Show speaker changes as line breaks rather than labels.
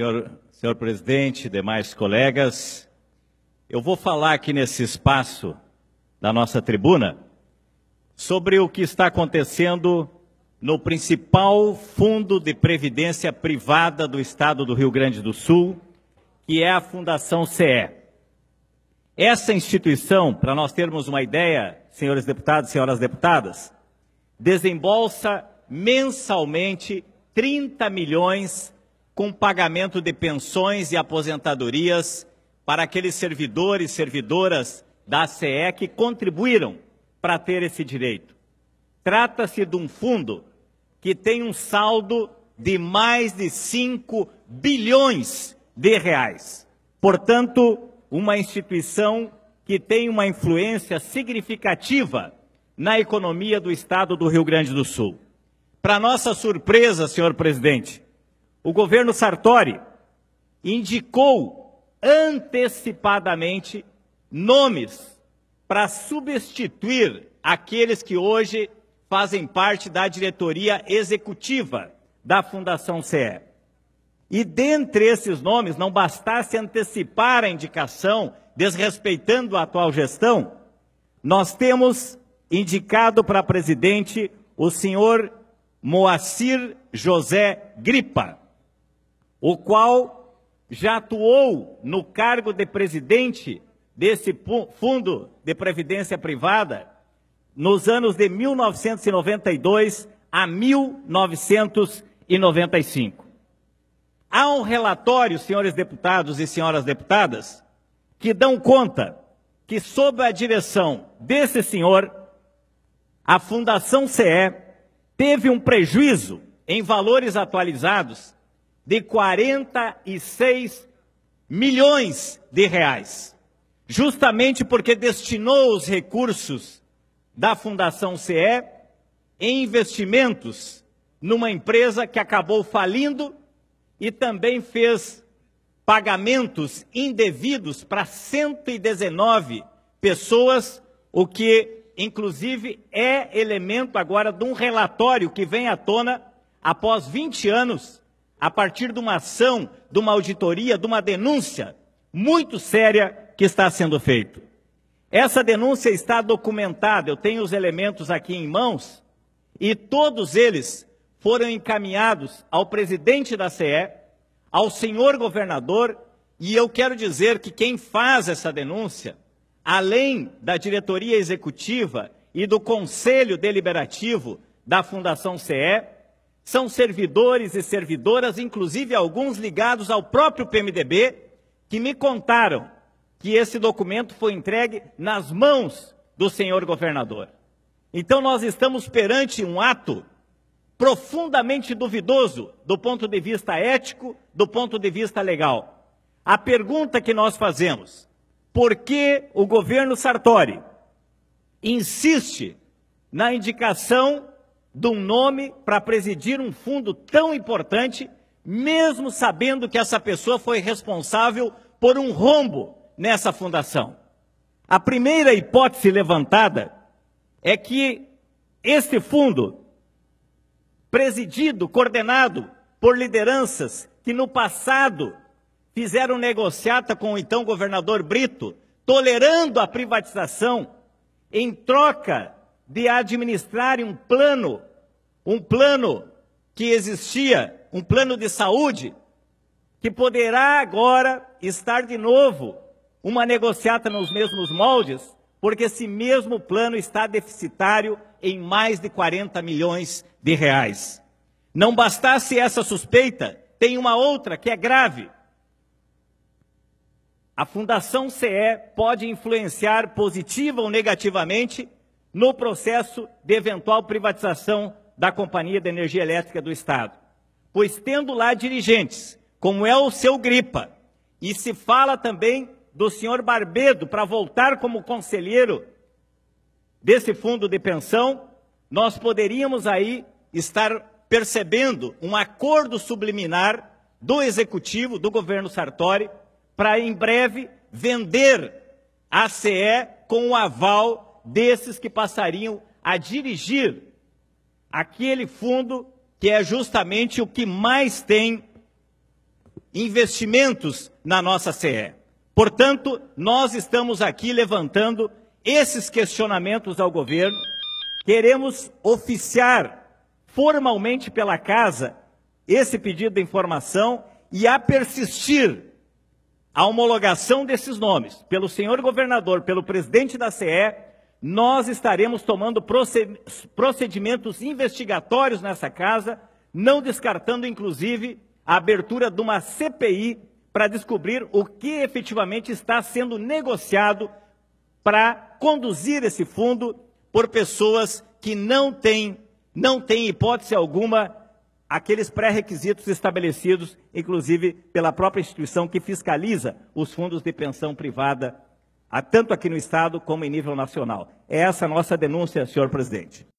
Senhor, senhor presidente, demais colegas, eu vou falar aqui nesse espaço da nossa tribuna sobre o que está acontecendo no principal fundo de previdência privada do estado do Rio Grande do Sul, que é a Fundação CE. Essa instituição, para nós termos uma ideia, senhores deputados e senhoras deputadas, desembolsa mensalmente 30 milhões com pagamento de pensões e aposentadorias para aqueles servidores e servidoras da CE que contribuíram para ter esse direito. Trata-se de um fundo que tem um saldo de mais de 5 bilhões de reais. Portanto, uma instituição que tem uma influência significativa na economia do estado do Rio Grande do Sul. Para nossa surpresa, senhor presidente, o governo Sartori indicou antecipadamente nomes para substituir aqueles que hoje fazem parte da diretoria executiva da Fundação CE. E dentre esses nomes, não bastasse antecipar a indicação, desrespeitando a atual gestão, nós temos indicado para presidente o senhor Moacir José Gripa, o qual já atuou no cargo de presidente desse Fundo de Previdência Privada nos anos de 1992 a 1995. Há um relatório, senhores deputados e senhoras deputadas, que dão conta que, sob a direção desse senhor, a Fundação CE teve um prejuízo em valores atualizados de 46 milhões de reais, justamente porque destinou os recursos da Fundação CE em investimentos numa empresa que acabou falindo e também fez pagamentos indevidos para 119 pessoas, o que inclusive é elemento agora de um relatório que vem à tona após 20 anos a partir de uma ação, de uma auditoria, de uma denúncia muito séria que está sendo feita. Essa denúncia está documentada, eu tenho os elementos aqui em mãos, e todos eles foram encaminhados ao presidente da CE, ao senhor governador, e eu quero dizer que quem faz essa denúncia, além da diretoria executiva e do conselho deliberativo da Fundação CE, são servidores e servidoras, inclusive alguns ligados ao próprio PMDB, que me contaram que esse documento foi entregue nas mãos do senhor governador. Então nós estamos perante um ato profundamente duvidoso do ponto de vista ético, do ponto de vista legal. A pergunta que nós fazemos: por que o governo Sartori insiste na indicação de um nome para presidir um fundo tão importante, mesmo sabendo que essa pessoa foi responsável por um rombo nessa fundação. A primeira hipótese levantada é que este fundo, presidido, coordenado por lideranças que no passado fizeram negociata com o então governador Brito, tolerando a privatização em troca de administrarem um plano, um plano que existia, um plano de saúde, que poderá agora estar de novo uma negociata nos mesmos moldes, porque esse mesmo plano está deficitário em mais de 40 milhões de reais. Não bastasse essa suspeita, tem uma outra que é grave. A Fundação CE pode influenciar positiva ou negativamente no processo de eventual privatização da Companhia de Energia Elétrica do Estado. Pois tendo lá dirigentes, como é o seu Gripa, e se fala também do senhor Barbedo para voltar como conselheiro desse fundo de pensão, nós poderíamos aí estar percebendo um acordo subliminar do executivo, do governo Sartori, para em breve vender a CE com o aval desses que passariam a dirigir aquele fundo que é justamente o que mais tem investimentos na nossa CE. Portanto, nós estamos aqui levantando esses questionamentos ao governo. Queremos oficiar formalmente pela casa esse pedido de informação e a persistir a homologação desses nomes pelo senhor governador, pelo presidente da CE nós estaremos tomando procedimentos investigatórios nessa casa, não descartando, inclusive, a abertura de uma CPI para descobrir o que efetivamente está sendo negociado para conduzir esse fundo por pessoas que não têm, não têm hipótese alguma aqueles pré-requisitos estabelecidos, inclusive pela própria instituição que fiscaliza os fundos de pensão privada tanto aqui no Estado como em nível nacional. É essa é a nossa denúncia, senhor presidente.